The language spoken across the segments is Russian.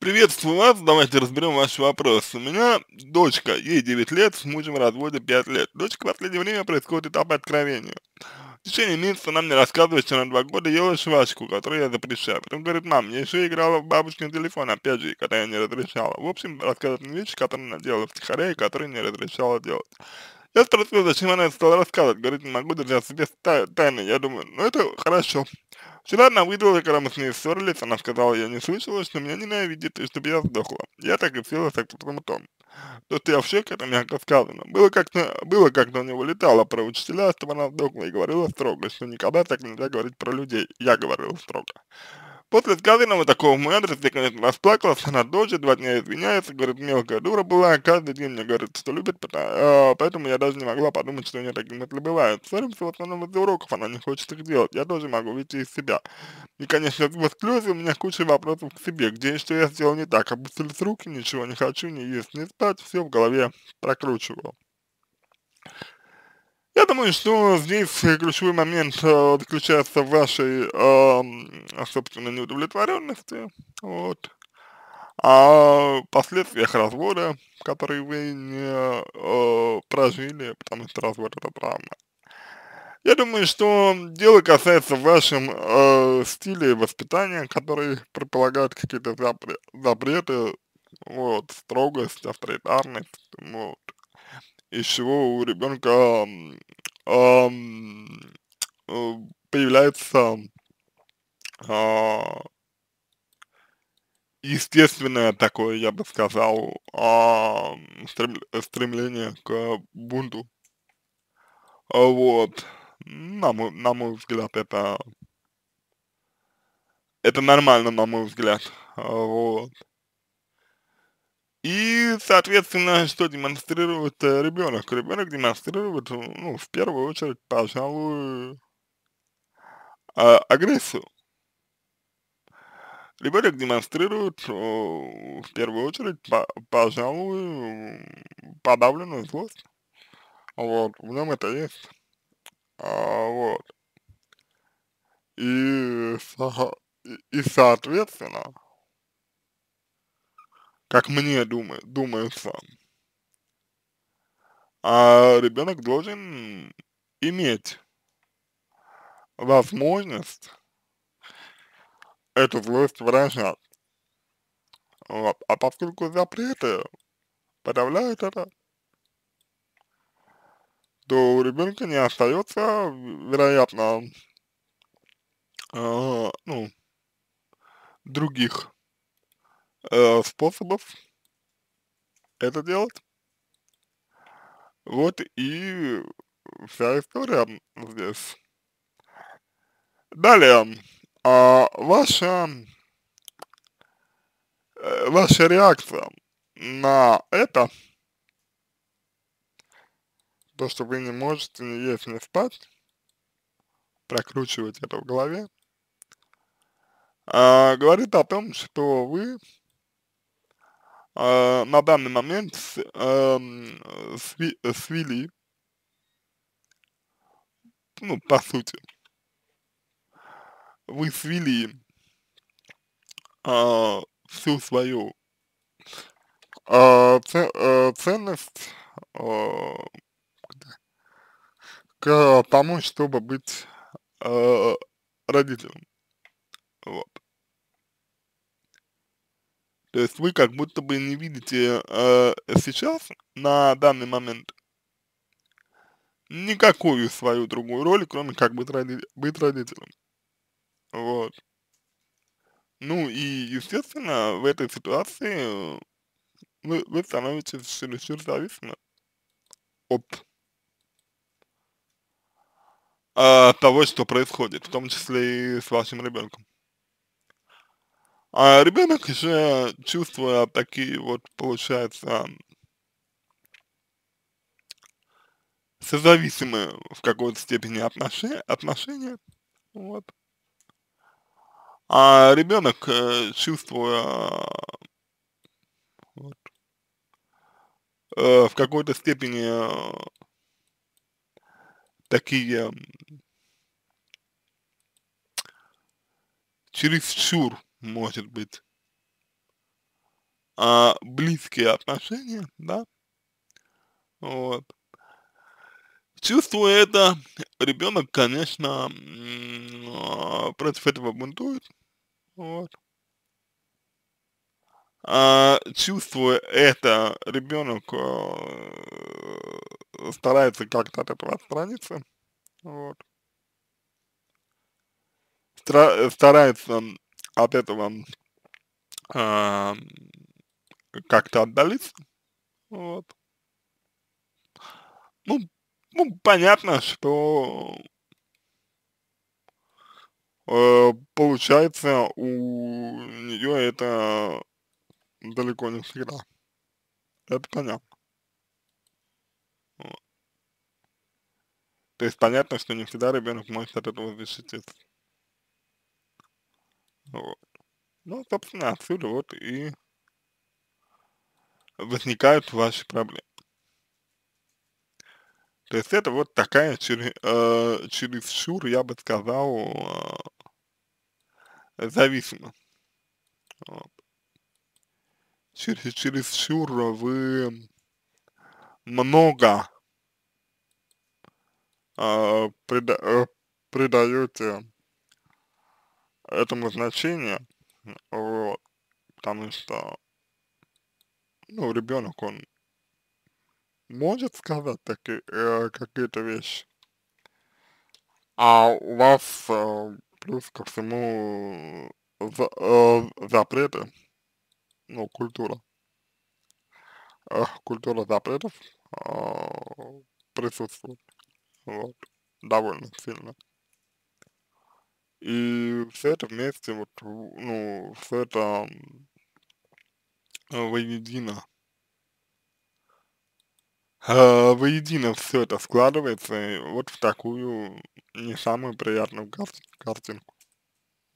Приветствую вас, давайте разберем ваш вопрос. У меня дочка, ей 9 лет, с мужем в разводе 5 лет. Дочка в последнее время происходит этап откровения. В течение месяца она мне рассказывает, что она 2 года ела жвачку, которую я запрещаю. Потом говорит, мам, я еще играла в бабушкин телефон, опять же, когда я не разрешала. В общем, рассказывает мне вещи, которые она делала в тихаре и которые не разрешала делать. Я спросил, зачем она это стала рассказывать. Говорит, не могу держать себе тайны. Я думаю, ну это хорошо. Вчера она выдала, когда мы с ней ссорились, она сказала, я не слышала, что меня ненавидит и чтобы я сдохла. Я так и села с тон. То, что я в шоке, это мягко сказано. Было как-то, было как-то у него летало про учителя, чтобы она сдохла и говорила строго, что никогда так нельзя говорить про людей. Я говорила строго. После сказанного такого в мой адрес я, конечно, расплакалась, она дочь, два дня извиняется, говорит, мелкая дура была, каждый день мне говорит, что любит, а, поэтому я даже не могла подумать, что у нее такие мысли бывают. Ссоримся в основном из-за уроков, она не хочет их делать, я тоже могу выйти из себя. И, конечно, в слезы у меня куча вопросов к себе, где и что я сделал не так, опустились руки, ничего не хочу, не есть, не спать, все в голове прокручивал думаю, что здесь ключевой момент э, заключается в вашей, э, эм, собственно, неудовлетворенности, вот, о а последствиях развода, которые вы не э, прожили, потому что развод это травма. Я думаю, что дело касается вашем э, стиле воспитания, который предполагает какие-то запреты, вот, строгость, авторитарность, вот, из чего у ребенка Э, появляется а, естественное такое, я бы сказал, а, стремление к бунту. А вот. На мой, на мой взгляд, это это нормально, на мой взгляд. Вот. И, соответственно, что демонстрирует э, ребенок? Ребенок демонстрирует, ну, в первую очередь, пожалуй, э, агрессию. Ребенок демонстрирует, э, в первую очередь, по пожалуй, подавленную злость. Вот, в нем это есть. А, вот. И, и, и соответственно, как мне думаю, думается. А ребенок должен иметь возможность эту злость выражать. Вот. А поскольку запреты подавляют это, то у ребенка не остается, вероятно, э, ну, других Э, способов это делать. Вот и вся история здесь. Далее, а, ваша, э, ваша реакция на это, то, что вы не можете не есть, не спать, прокручивать это в голове, а, говорит о том, что вы э, на данный момент э, сви, свели, ну, по сути, вы свели э, всю свою э, ценность э, к тому, чтобы быть э, родителем. Вот. То есть вы как будто бы не видите э, сейчас, на данный момент, никакую свою другую роль, кроме как быть, роди быть родителем. Вот. Ну и, естественно, в этой ситуации э, вы, вы становитесь чересчур зависимы от э, того, что происходит, в том числе и с вашим ребенком. А ребенок же, чувствуя такие вот, получается, созависимые в какой-то степени отношения, отношения вот. А ребенок, э, чувствуя вот, э, в какой-то степени э, такие чересчур может быть, а, близкие отношения, да, вот. Чувствуя это, ребенок, конечно, против этого бунтует, вот. А, чувствуя это, ребенок э, старается как-то от этого отстраниться, вот. Стра старается от этого э, как-то отдалиться. Вот. Ну, ну, понятно, что э, получается у нее это далеко не всегда. Это понятно. То есть понятно, что не всегда ребенок может от этого защититься. Вот. Ну, собственно, отсюда вот и возникают ваши проблемы. То есть это вот такая через, э, чересчур, я бы сказал, э, зависимость. Вот. Через, чересчур вы много э, прида, э, придаете этому значение, вот, потому что, ну, ребенок, он может сказать таки, э, какие-то вещи, а у вас э, плюс ко всему за, э, запреты, ну, культура, э, культура запретов э, присутствует, вот, довольно сильно. И все это вместе, вот, ну, все это а, воедино. А, воедино все это складывается вот в такую не самую приятную картинку.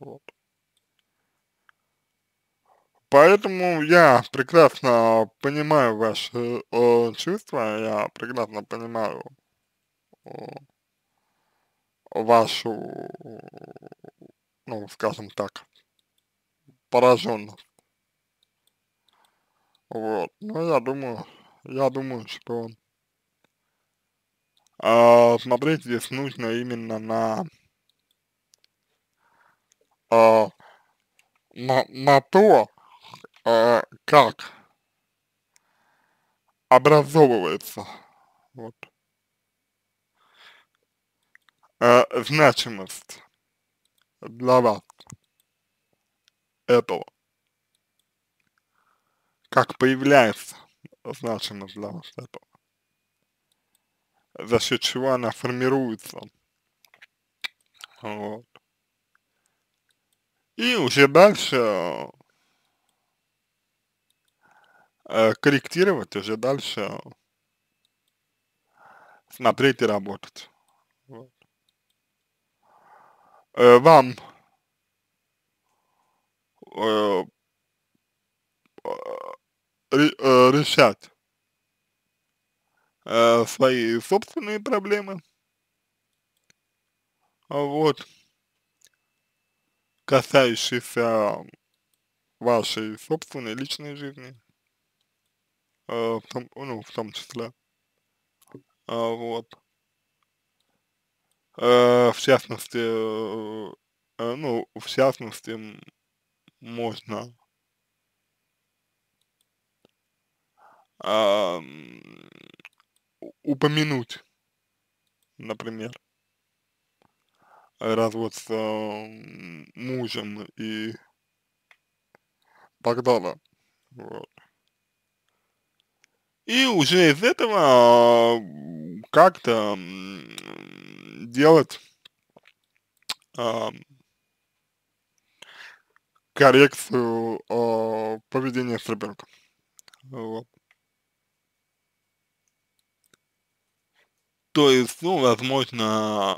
Вот. Поэтому я прекрасно понимаю ваши э, чувства, я прекрасно понимаю э, вашу, ну, скажем так, пораженность. Вот. Но ну, я думаю, я думаю, что э, смотреть здесь нужно именно на, э, на, на то, э, как образовывается вот, э, значимость для вас этого? Как появляется значимость для вас этого? За счет чего она формируется? Вот. И уже дальше э, корректировать, уже дальше смотреть и работать вам решать свои собственные проблемы. Вот. А Касающиеся вашей собственной личной жизни. В том, ну, в том числе. Вот. А Э, в частности, э, э, ну, в частности, можно а, упомянуть, например, развод с мужем и так далее. Вот. И уже из этого как-то делать э, коррекцию э, поведения с ребенком. Вот. То есть, ну, возможно,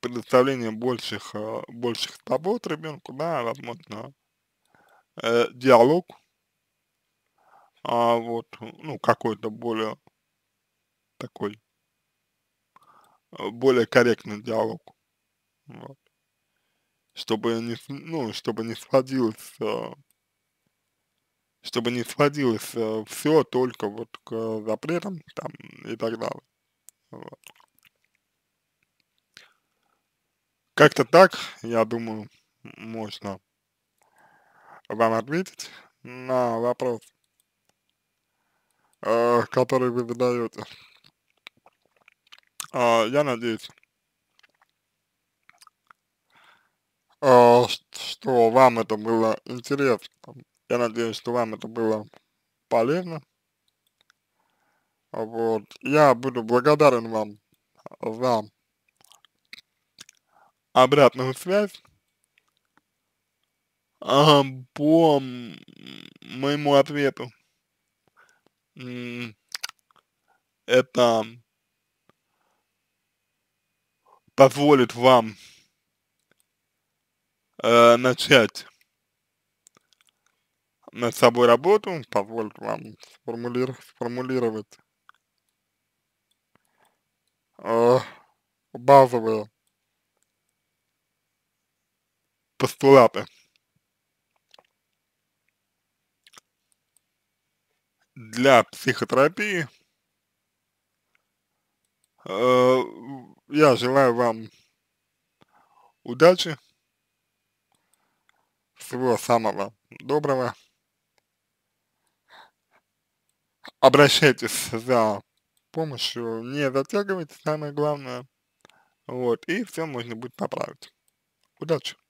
предоставление больших, а, больших свобод ребенку, да, возможно, э, диалог, а вот, ну, какой-то более такой Э, более корректный диалог. Вот. Чтобы не, ну, чтобы не сводилось, э, чтобы не сводилось э, все только вот к запретам там и так далее. Вот. Как-то так, я думаю, можно вам ответить на вопрос, э, который вы задаете. А, я надеюсь, а, что вам это было интересно. Я надеюсь, что вам это было полезно. Вот. Я буду благодарен вам за обратную связь по моему ответу. Это позволит вам э, начать над собой работу, позволит вам сформулировать, сформулировать э, базовые постулаты для психотерапии э, я желаю вам удачи, всего самого доброго. Обращайтесь за помощью, не затягивайте, самое главное. Вот, и все можно будет поправить. Удачи!